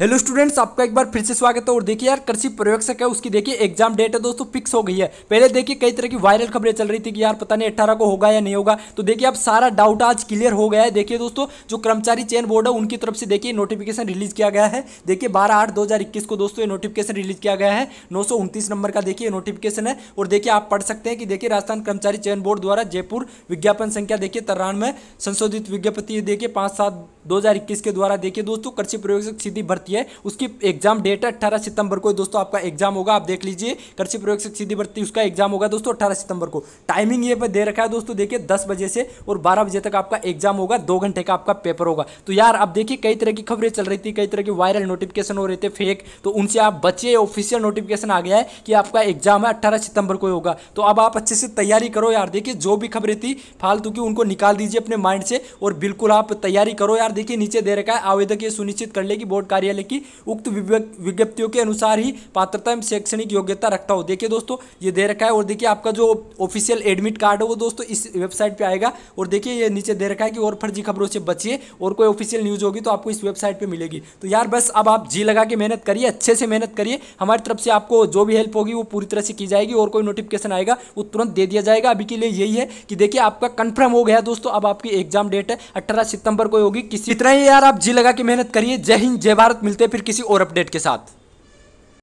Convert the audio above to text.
hello students आपका एक बार फिर से स्वागत है और देखिए यार कृषि प्रवेक्षक है उसकी देखिए एग्जाम डेट है दोस्तों फिक्स हो गई है पहले देखिए कई तरह की वायरल खबरें चल रही थी कि यार पता नहीं अट्ठारह को होगा या नहीं होगा तो देखिए अब सारा डाउट आज क्लियर हो गया है देखिए दोस्तों जो कर्मचारी चयन बोर्ड है उनकी तरफ से देखिए नोटिफिकेशन रिलीज किया गया है देखिए बारह आठ दो को दोस्तों ये नोटिफिकेशन रिलीज किया गया है नौ नंबर का देखिए नोटिफिकेशन है और देखिए आप पढ़ सकते हैं कि देखिए राजस्थान कर्मचारी चयन बोर्ड द्वारा जयपुर विज्ञापन संख्या देखिए तिरानवे संशोधित विज्ञापति देखिए पाँच सात दो के द्वारा देखिए दोस्तों कृषि प्रवेक्षक सीधी भर्ती भर्ती है उसकी एग्जाम डेट है अट्ठारह सितंबर को दोस्तों आपका एग्जाम होगा आप देख लीजिए कृषि प्रयोग सीधी भर्ती उसका एग्जाम होगा दोस्तों अट्ठारह सितंबर को टाइमिंग ये पर दे रखा है दोस्तों देखिए दस बजे से और बारह बजे तक आपका एग्जाम होगा दो घंटे का आपका पेपर होगा तो यार आप देखिए कई तरह की खबरें चल रही थी कई तरह की वायरल नोटिफिकेशन हो रहे थे फेक तो उनसे आप बचिए ऑफिशियल नोटिफिकेशन आ गया है कि आपका एग्जाम है अट्ठारह सितंबर को होगा तो अब आप अच्छे से तैयारी करो यार देखिए जो भी खबरें थी फालतू की उनको निकाल दीजिए अपने माइंड से और बिल्कुल आप तैयारी करो यार देखिए नीचे दे रखा है आवेदक ये सुनिश्चित कर ले कि बोर्ड कार्यालय न्यायालय की उक्त विज्ञप्तियों के अनुसार ही पात्रता एवं शैक्षणिक योग्यता रखता हो देखिए दोस्तों ये दे रखा है और देखिए आपका जो ऑफिशियल एडमिट कार्ड है वो दोस्तों इस वेबसाइट पर आएगा और देखिए ये नीचे दे रखा है कि और फर्जी खबरों से बचिए और कोई ऑफिशियल न्यूज़ होगी तो आपको इस वेबसाइट पर मिलेगी तो यार बस अब आप जी लगा के मेहनत करिए अच्छे से मेहनत करिए हमारी तरफ से आपको जो भी हेल्प होगी वो पूरी तरह से की जाएगी और कोई नोटिफिकेशन आएगा वो तुरंत दे दिया जाएगा अभी के लिए यही है कि देखिए आपका कंफर्म हो गया दोस्तों अब आपकी एग्जाम डेट है अट्ठारह सितंबर को होगी किसी इतना ही यार आप जी लगा के मेहनत करिए जय हिंद जय भारत मिलते हैं फिर किसी और अपडेट के साथ